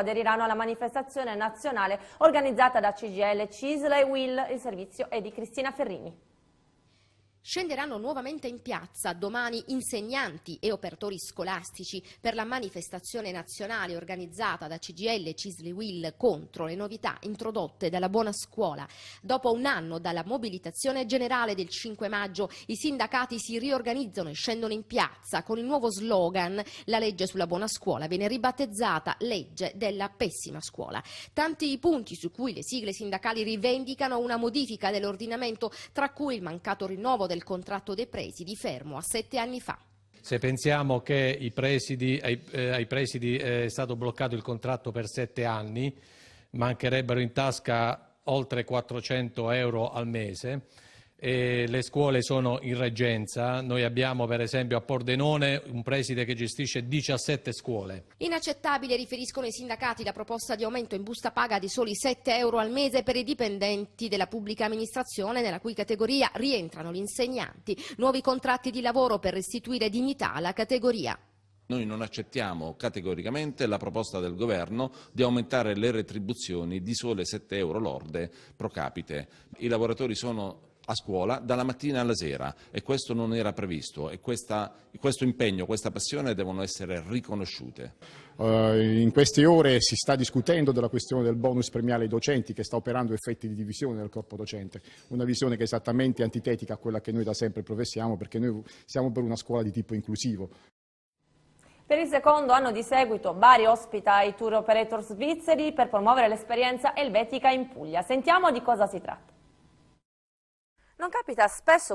aderiranno alla manifestazione nazionale organizzata da CGL, Cisla e Will. Il servizio è di Cristina Ferrini. Scenderanno nuovamente in piazza domani insegnanti e operatori scolastici per la manifestazione nazionale organizzata da CGL e Cisli Will contro le novità introdotte dalla buona scuola. Dopo un anno dalla mobilitazione generale del 5 maggio, i sindacati si riorganizzano e scendono in piazza con il nuovo slogan La legge sulla buona scuola viene ribattezzata legge della pessima scuola. Tanti i punti su cui le sigle sindacali rivendicano una modifica dell'ordinamento, tra cui il mancato rinnovo del contratto dei presidi fermo a sette anni fa. Se pensiamo che presidi, ai, eh, ai, presidi eh, è stato bloccato il contratto per sette anni, mancherebbero in tasca oltre 400 euro al mese eh, le scuole sono in reggenza. Noi abbiamo per esempio a Pordenone un preside che gestisce 17 scuole. Inaccettabile, riferiscono i sindacati, la proposta di aumento in busta paga di soli 7 euro al mese per i dipendenti della pubblica amministrazione, nella cui categoria rientrano gli insegnanti. Nuovi contratti di lavoro per restituire dignità alla categoria. Noi non accettiamo categoricamente la proposta del governo di aumentare le retribuzioni di sole 7 euro lorde pro capite. I lavoratori sono a scuola dalla mattina alla sera e questo non era previsto e questa, questo impegno, questa passione devono essere riconosciute. Uh, in queste ore si sta discutendo della questione del bonus premiale ai docenti che sta operando effetti di divisione del corpo docente, una visione che è esattamente antitetica a quella che noi da sempre professiamo perché noi siamo per una scuola di tipo inclusivo. Per il secondo anno di seguito Bari ospita i tour operator svizzeri per promuovere l'esperienza elvetica in Puglia. Sentiamo di cosa si tratta. Non capita spesso